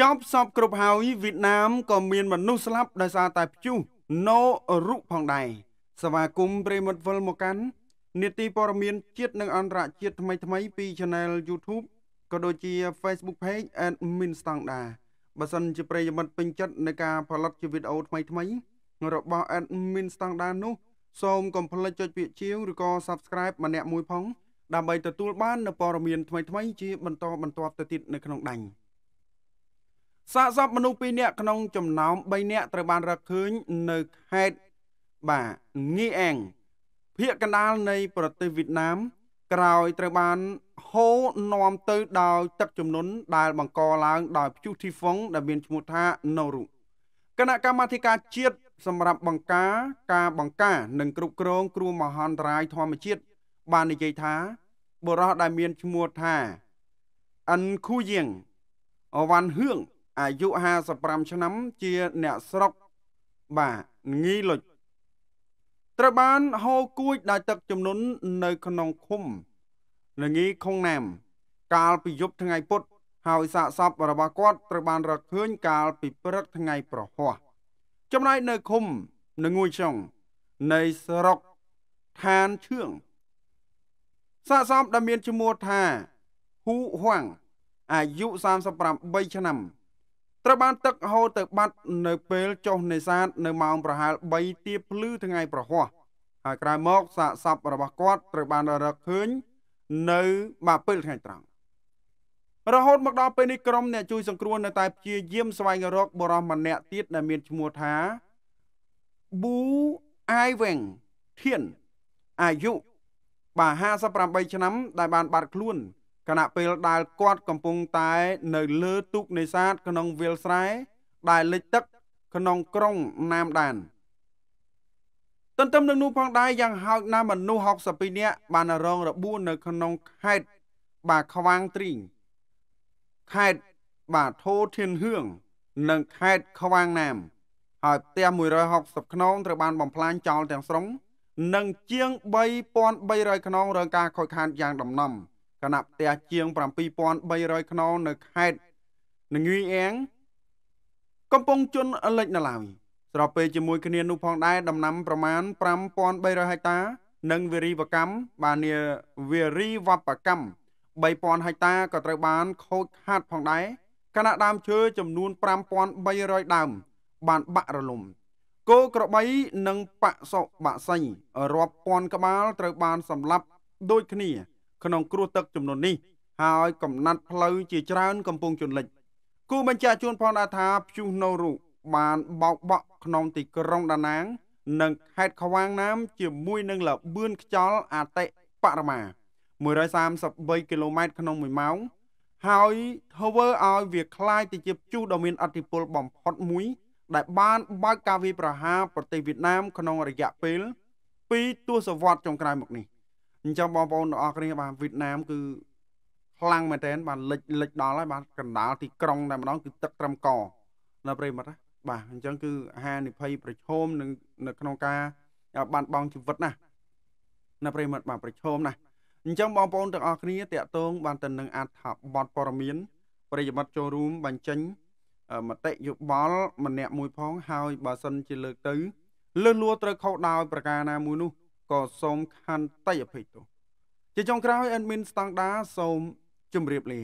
ចប់សពគ្រប់ហើយវៀតណាមក៏មានមនុស្សស្លាប់ដោយសារតែព្យុះណូរុផងដែរសមាគមព្រៃមិត្តវិលមកកាន់នេតិព័រមៀនជាតិនិងអន្តរជាតិថ្មី ថ្មី ពី Channel YouTube ក៏ដូចជា Facebook Page Admin Standard បើសិនជាប្រិយមិត្តពេញចិត្តនឹងការផលិតជាវីដេអូថ្មីថ្មីរបស់ Admin Standard នោះសូមកុំភ្លេចចុចពាក្យជាវឬក៏ Subscribe ម្នាក់មួយផងដើម្បីទទួលបាននូវព័ត៌មានថ្មីថ្មីជាបន្តបន្ទាប់ទៅទៀតនៅក្នុងដៃ។សាកសពមនុស្ស2នាក់ក្នុងចំណោម3នាក់ត្រូវបានរកឃើញនៅខេត្តបាទងីអែងភូមិកណ្ដាលនៃប្រទេសវៀតណាម ក្រោយត្រូវបានហូរនាំទៅដោយទឹកជំនន់ដែលបង្កឡើងដោយព្យុះធីហ្វុងដែលមានឈ្មោះថាណូរុគណៈកម្មាធិការជាតិសម្រាប់បង្ការការបង្ការនិងគ្រប់គ្រងគ្រោះមហន្តរាយធម្មជាតិបាននិយាយថា បរិះដែលមានឈ្មោះថាអិនខូយៀងអវ៉ាន់ហឿងអាយុ55ឆ្នាំជាអ្នកស្រុកបាទងាយលុចត្រូវបានហូរគួចដោយទឹកជំនន់នៅក្នុងឃុំល្ងាខុងណាម កាលពីយប់ថ្ងៃពុធហើយសាកសពរបស់គាត់ត្រូវបានរកឃើញកាលពីព្រឹកថ្ងៃប្រហោះចំណែកនៅឃុំនៅងួយចុងនៃស្រុកឋានឈឿងសាកសពដែលមានឈ្មោះថាហ៊ូហវាងអាយុ38ឆ្នាំត្រូវបានទឹកហូរទៅបាត់នៅពេលចុះនេសាទនៅម៉ោងប្រហែល3ទៀបភ្លឺថ្ងៃប្រហោះហើយក្រោយមកសាកសពរបស់គាត់ត្រូវបានរកឃើញនៅបាពេលថ្ងៃត្រង់រហូតមកដល់ពេលនេះក្រុមអ្នកជួយសង្គ្រោះនៅតែព្យាយាមស្វែងរក បរិសម្នាក់ទៀតដែលមានឈ្មោះថាប៊ូអាយវែងធានអាយុបាទ58ឆ្នាំដែលបាន បាត់ខ្លួនខណៈពេលដែលគាត់កំពុងតែនៅលើទូកនេសាទក្នុងវាលស្រែដែលលិចទឹកក្នុងក្រុងណាមដានទន្ទឹមនឹងនោះផងដែរយ៉ាងហោចណាស់មនុស្ស62នាក់បានរងរបួសនៅក្នុងខេត្តបាខ្វាងទ្រីងខេត្តបាធូធានហឿងនិងខេត្តខ្វាងណាម ហើយផ្ទះ160ខ្នងត្រូវបានបំផ្លាញចោលទាំងស្រុង និងជាង3300ខ្នងរងការខូចខាតយ៉ាងដំណំ។គណៈផ្ទះជាង7300ខ្នងនៅខេត្តនងីអៀងកំពុងជន់លិចនៅឡើយស្របពេលជាមួយគ្នានោះផងដែរដំណាំ ប្រមាណ5300ហិកតានិងវារីវកម្មបាននាវារីវបកម្ម3000ហិកតាក៏ត្រូវបានខូចខាតផងដែរគណៈដើមឈើចំនួន5300ដើមបានបាក់រលំគោក្របី និងបសុបាក់សីរាប់ពាន់ក្បាល ត្រូវបាន សម្លាប់ដូចគ្នាក្នុងគ្រោះទឹកចំនួននេះហើយកំណត់ផ្លូវជាច្រើនកំពុងជន់លិចគូបញ្ជាក់ជូនផងដែរថាព្យុះណូរុបានបោកបក់ក្នុងទីក្រុងដាណាង និងខេត្តខ្វាងណាម ជាមួយនឹងលបឿនខ្យល់អតិបរមា133គីឡូម៉ែត្រក្នុង1ម៉ោងហើយធ្វើឲ្យវាคล้ายទៅជាព្យុះដ៏មានអធិពលបំផុតមួយ ដែលបានបើកការវាយប្រហារប្រទេសវៀតណាមក្នុងរយៈពេល2ទសវត្សរ៍ចុងក្រោយមកនេះ។អញ្ចឹងបងប្អូនទាំងអស់គ្នាបាទវៀតណាមគឺខ្លាំងមែនតើបាទលិចលិចដល់ហើយបាទកណ្ដាលទីក្រុងតែម្ដងគឺទឹកត្រឹមកនៅប្រិមត្តណាបាទអញ្ចឹងគឺហានិភ័យប្រឈមនឹងនៅក្នុងការបាត់បង់ជីវិតណានៅប្រិមត្តបាទប្រឈមណាអញ្ចឹងបងប្អូនទាំងអស់គ្នាតកតងបានទៅនឹងអត្ថបទព័ត៌មានប្រិយមិត្តចូលរួមបញ្ចេញមតិយោបល់ម្នាក់មួយផង ហើយបើសិនជាលើកទៅលើសលួត្រូវខុសដោយប្រការណាមួយនោះក៏សូមខន្តីអភ័យទោសជាចុងក្រោយអេដមីនស្តង់ដាសូមជម្រាបលា